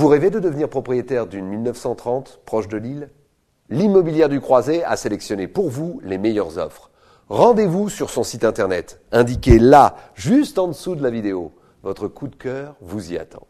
Vous rêvez de devenir propriétaire d'une 1930 proche de Lille L'immobilière du Croisé a sélectionné pour vous les meilleures offres. Rendez-vous sur son site internet, indiqué là, juste en dessous de la vidéo. Votre coup de cœur vous y attend.